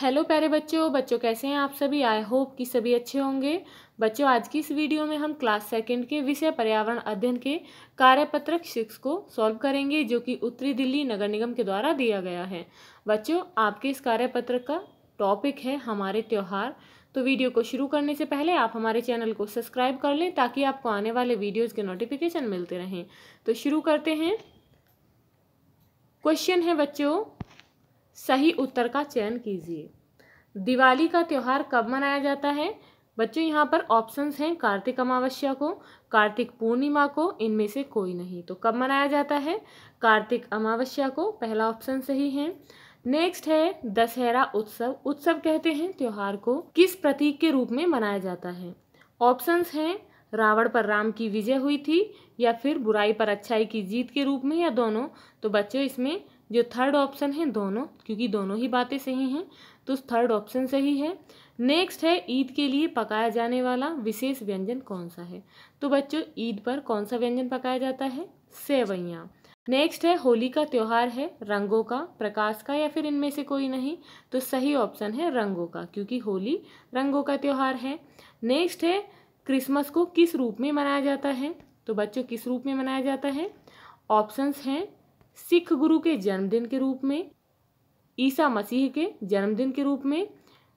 hello प्यारे बच्चों बच्चों कैसे हैं आप सभी आई होप कि सभी अच्छे होंगे बच्चों आज की इस वीडियो में हम क्लास सेकंड के विषय पर्यावरण अध्ययन के कार्यपत्रक शिक्ष को सॉल्व करेंगे जो कि उत्तरी दिल्ली नगर निगम के द्वारा दिया गया है बच्चों आपके इस कार्यपत्रक का टॉपिक है हमारे त्यौहार तो वीडियो को शुरू करने से पहले आप हमारे चैनल को सब्सक्राइब कर लें ताकि आपको आने वाले वीडियोज़ के नोटिफिकेशन मिलते रहें तो शुरू करते हैं क्वेश्चन है बच्चों सही उत्तर का चयन कीजिए दिवाली का त्यौहार कब मनाया जाता है बच्चों यहाँ पर ऑप्शंस हैं कार्तिक अमावस्या को कार्तिक पूर्णिमा को इनमें से कोई नहीं तो कब मनाया जाता है कार्तिक अमावस्या को पहला ऑप्शन सही है नेक्स्ट है दशहरा उत्सव उत्सव कहते हैं त्यौहार को किस प्रतीक के रूप में मनाया जाता है ऑप्शंस हैं रावण पर राम की विजय हुई थी या फिर बुराई पर अच्छाई की जीत के रूप में या दोनों तो बच्चों इसमें जो थर्ड ऑप्शन है दोनों क्योंकि दोनों ही बातें सही हैं तो थर्ड ऑप्शन सही है नेक्स्ट है ईद के लिए पकाया जाने वाला विशेष व्यंजन कौन सा है तो बच्चों ईद पर कौन सा व्यंजन पकाया जाता है सेवैयाँ नेक्स्ट है होली का त्यौहार है रंगों का प्रकाश का या फिर इनमें से कोई नहीं तो सही ऑप्शन है रंगों का क्योंकि होली रंगों का त्यौहार है नेक्स्ट है क्रिसमस को किस रूप में मनाया जाता है तो बच्चों किस रूप में मनाया जाता है ऑप्शंस हैं सिख गुरु के जन्मदिन के रूप में ईसा मसीह के जन्मदिन के रूप में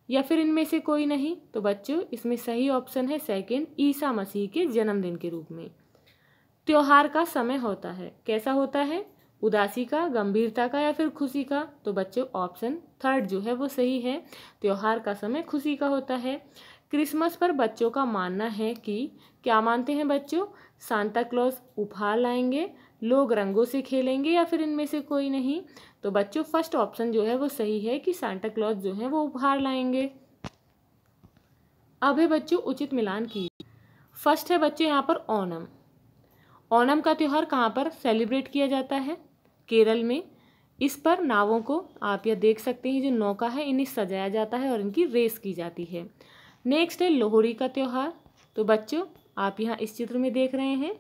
या फिर इनमें से कोई नहीं तो बच्चों इसमें सही ऑप्शन है सेकंड ईसा मसीह के जन्मदिन के रूप में त्यौहार का समय होता है कैसा होता है उदासी का गंभीरता का या फिर खुशी का तो बच्चों ऑप्शन थर्ड जो है वो सही है त्यौहार का समय खुशी का होता है क्रिसमस पर बच्चों का मानना है कि क्या मानते हैं बच्चों सांता क्लॉज उपहार लाएंगे लोग रंगों से खेलेंगे या फिर इनमें से कोई नहीं तो बच्चों फर्स्ट ऑप्शन जो है वो सही है कि सांता क्लॉज जो है वो उपहार लाएंगे अब है बच्चों उचित मिलान की फर्स्ट है बच्चों यहाँ पर ओनम ओनम का त्यौहार कहाँ पर सेलिब्रेट किया जाता है केरल में इस पर नावों को आप यह देख सकते हैं जो नौका है इन्हें सजाया जाता है और इनकी रेस की जाती है नेक्स्ट है लोहड़ी का त्यौहार तो बच्चों आप यहाँ इस चित्र में देख रहे हैं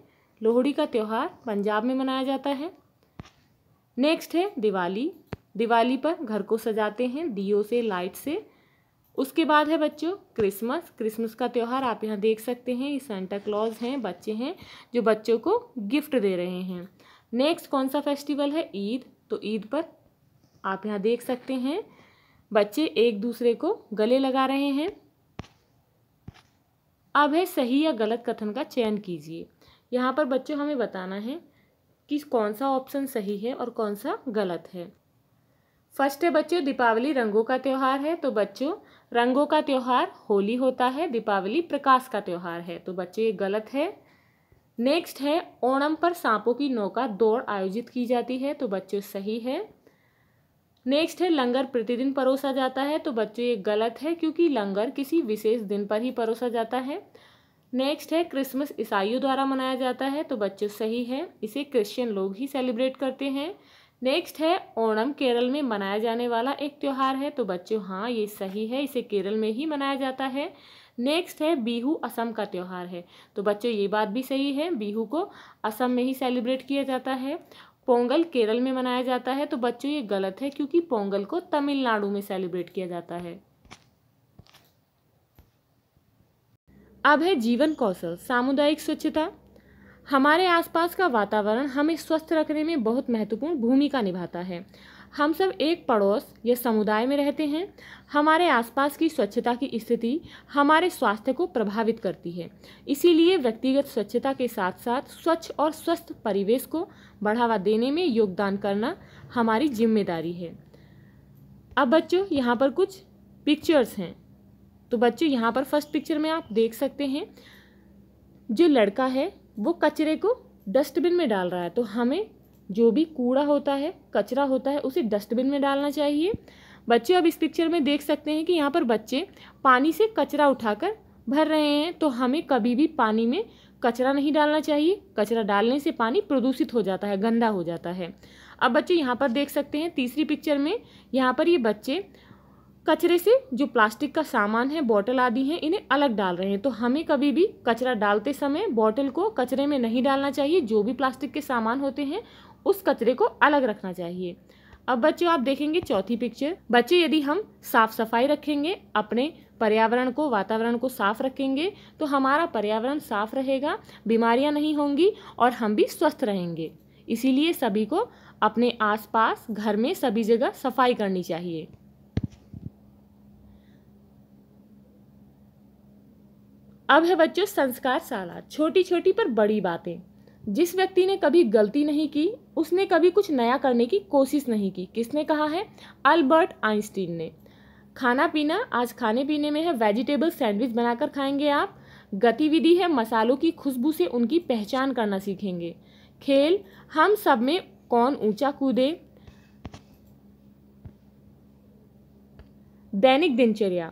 लोहड़ी का त्यौहार पंजाब में मनाया जाता है नेक्स्ट है दिवाली दिवाली पर घर को सजाते हैं दियो से लाइट से उसके बाद है बच्चों क्रिसमस क्रिसमस का त्यौहार आप यहाँ देख सकते हैं ये सेंटा क्लॉज हैं बच्चे हैं जो बच्चों को गिफ्ट दे रहे हैं नेक्स्ट कौन सा फेस्टिवल है ईद तो ईद पर आप यहाँ देख सकते हैं बच्चे एक दूसरे को गले लगा रहे हैं अब है सही या गलत कथन का चयन कीजिए यहाँ पर बच्चों हमें बताना है कि कौन सा ऑप्शन सही है और कौन सा गलत है फर्स्ट है बच्चों दीपावली रंगों का त्यौहार है तो बच्चों रंगों का त्यौहार होली होता है दीपावली प्रकाश का त्यौहार है तो बच्चों ये गलत है नेक्स्ट है ओणम पर सांपों की नौका दौड़ आयोजित की जाती है तो बच्चों सही है नेक्स्ट है लंगर प्रतिदिन परोसा जाता है तो बच्चों ये गलत है क्योंकि लंगर किसी विशेष दिन पर ही परोसा जाता है नेक्स्ट है क्रिसमस ईसाइयों द्वारा मनाया जाता है तो बच्चों सही है इसे क्रिश्चियन लोग ही सेलिब्रेट करते हैं नेक्स्ट है ओणम केरल में मनाया जाने वाला एक त्यौहार है तो बच्चों हाँ ये सही है इसे केरल में ही मनाया जाता है नेक्स्ट है बीहू असम का त्यौहार है तो बच्चों ये बात भी सही है बीहू को असम में ही सेलिब्रेट किया जाता है पोंगल केरल में मनाया जाता है तो बच्चों ये गलत है क्योंकि पोंगल को तमिलनाडु में सेलिब्रेट किया जाता है अब है जीवन कौशल सामुदायिक स्वच्छता हमारे आसपास का वातावरण हमें स्वस्थ रखने में बहुत महत्वपूर्ण भूमिका निभाता है हम सब एक पड़ोस या समुदाय में रहते हैं हमारे आसपास की स्वच्छता की स्थिति हमारे स्वास्थ्य को प्रभावित करती है इसीलिए व्यक्तिगत स्वच्छता के साथ साथ स्वच्छ और स्वस्थ परिवेश को बढ़ावा देने में योगदान करना हमारी जिम्मेदारी है अब बच्चों यहाँ पर कुछ पिक्चर्स हैं तो बच्चों यहाँ पर फर्स्ट पिक्चर में आप देख सकते हैं जो लड़का है वो कचरे को डस्टबिन में डाल रहा है तो हमें जो भी कूड़ा होता है कचरा होता है उसे डस्टबिन में डालना चाहिए बच्चे अब इस पिक्चर में देख सकते हैं कि यहाँ पर बच्चे पानी से कचरा उठाकर भर रहे हैं तो हमें कभी भी पानी में कचरा नहीं डालना चाहिए कचरा डालने से पानी प्रदूषित हो जाता है गंदा हो जाता है अब बच्चे यहाँ पर देख सकते हैं तीसरी पिक्चर में यहाँ पर ये बच्चे कचरे से जो प्लास्टिक का सामान है बॉटल आदि है इन्हें अलग डाल रहे हैं तो हमें कभी भी कचरा डालते समय बॉटल को कचरे में नहीं डालना चाहिए जो भी प्लास्टिक के सामान होते हैं उस कचरे को अलग रखना चाहिए अब बच्चों आप देखेंगे चौथी पिक्चर बच्चे यदि हम साफ सफाई रखेंगे अपने पर्यावरण को वातावरण को साफ रखेंगे तो हमारा पर्यावरण साफ रहेगा बीमारियाँ नहीं होंगी और हम भी स्वस्थ रहेंगे इसीलिए सभी को अपने आसपास घर में सभी जगह सफाई करनी चाहिए अब है बच्चों संस्कार साला छोटी छोटी पर बड़ी बातें जिस व्यक्ति ने कभी गलती नहीं की उसने कभी कुछ नया करने की कोशिश नहीं की किसने कहा है अल्बर्ट आइंस्टीन ने खाना पीना आज खाने पीने में है वेजिटेबल सैंडविच बनाकर खाएंगे आप गतिविधि है मसालों की खुशबू से उनकी पहचान करना सीखेंगे खेल हम सब में कौन ऊंचा कूदे दैनिक दिनचर्या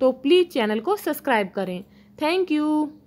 तो प्लीज़ चैनल को सब्सक्राइब करें थैंक यू